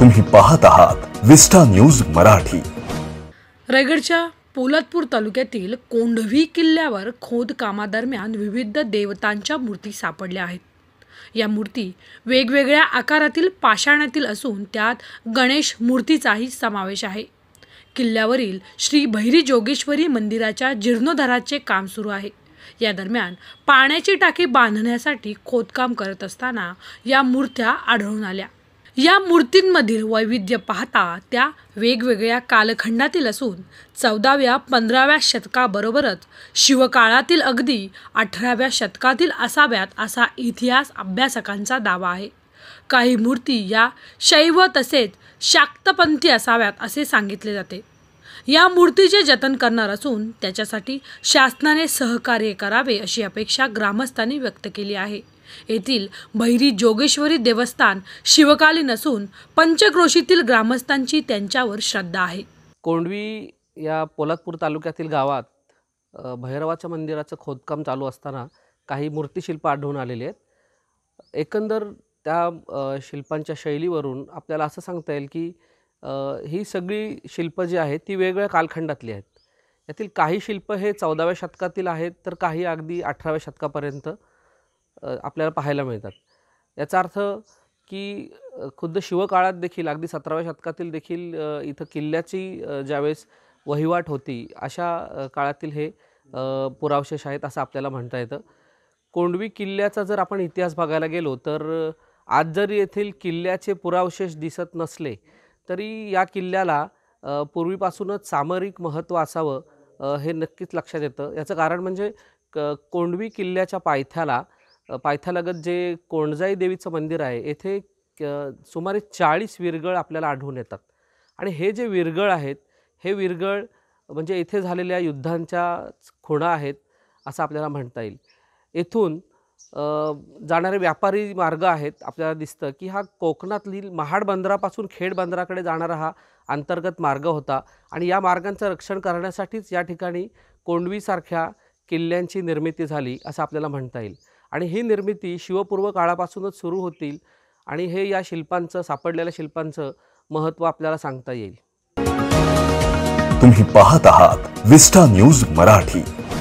तुम्ही पाहत आहात विस्टा न्यूज मराठी रायगडच्या पोलादपूर तालुक्यातील कोंढवी किल्ल्यावर खोदकामादरम्यान विविध देवतांच्या मूर्ती सापडल्या आहेत या मूर्ती वेगवेगळ्या आकारातील पाषाणातील असून त्यात गणेश मूर्तीचाही समावेश आहे किल्ल्यावरील श्री भैरी जोगेश्वरी मंदिराच्या जीर्णोद्धाराचे काम सुरू आहे या दरम्यान पाण्याची टाकी बांधण्यासाठी खोदकाम करत असताना या मूर्त्या आढळून आल्या या मूर्तींमधील वैविध्य पाहता त्या वेगवेगळ्या कालखंडातील असून चौदाव्या पंधराव्या शतकाबरोबरच शिवकाळातील अगदी अठराव्या शतकातील असाव्यात असा इतिहास अभ्यासकांचा दावा आहे काही मूर्ती या शैव तसेच शाक्तपंथी असाव्यात असे सांगितले जाते या मूर्तीचे जतन करणार असून त्याच्यासाठी शासनाने सहकार्य करावे अशी अपेक्षा ग्रामस्थांनी व्यक्त केली आहे येथील भैरी जोगेश्वरी देवस्थान शिवकालीन असून पंचक्रोशीतील ग्रामस्थांची त्यांच्यावर श्रद्धा आहे कोंडवी या पोलादपूर तालुक्यातील गावात भैरवाच्या मंदिराचं खोदकाम चालू असताना काही शिल्प आढळून आलेली आहेत एकंदर त्या शिल्पांच्या शैलीवरून आपल्याला असं सांगता येईल की ही सगळी शिल्पं जी आहेत ती वेगवेगळ्या कालखंडातली आहेत यातील काही शिल्पं हे चौदाव्या शतकातील आहेत तर काही अगदी अठराव्या शतकापर्यंत आपल्याला पाहायला मिळतात याचा अर्थ की खुद्द शिवकाळात देखील अगदी सतराव्या शतकातील देखील इथं किल्ल्याची ज्यावेळेस वहिवाट होती अशा काळातील हे पुरावशेष आहेत असं आपल्याला म्हणता येतं कोंडवी किल्ल्याचा जर आपण इतिहास बघायला गेलो तर आज जरी येथील किल्ल्याचे पुरावशेष दिसत नसले तरी या किल्ल्याला पूर्वीपासूनच सामरिक महत्त्व असावं हे नक्कीच लक्षात येतं याचं कारण म्हणजे क कोंडवी किल्ल्याच्या पायथ्याला पायथ्यालगत जे कोणजाई देवीचं मंदिर आहे येथे सुमारे चाळीस विरगळ आपल्याला आढळून येतात आणि हे जे विरगळ आहेत हे विरगळ म्हणजे येथे झालेल्या युद्धांच्या खुणा आहेत असं आपल्याला म्हणता येईल येथून जाणारे व्यापारी मार्ग आहेत आपल्याला दिसतं की हा कोकणातील महाड बंदरापासून खेड बंदराकडे जाणारा हा अंतर्गत मार्ग होता आणि या मार्गांचं रक्षण करण्यासाठीच या ठिकाणी कोंडवीसारख्या किल्ल्यांची निर्मिती झाली असं आपल्याला म्हणता येईल आणि ही निर्मिती शिवपूर्व काळापासूनच सुरू होतील आणि हे या शिल्पांचं सापडलेल्या शिल्पांचं महत्त्व आपल्याला सांगता येईल तुम्ही पाहत आहात विस्टा न्यूज मराठी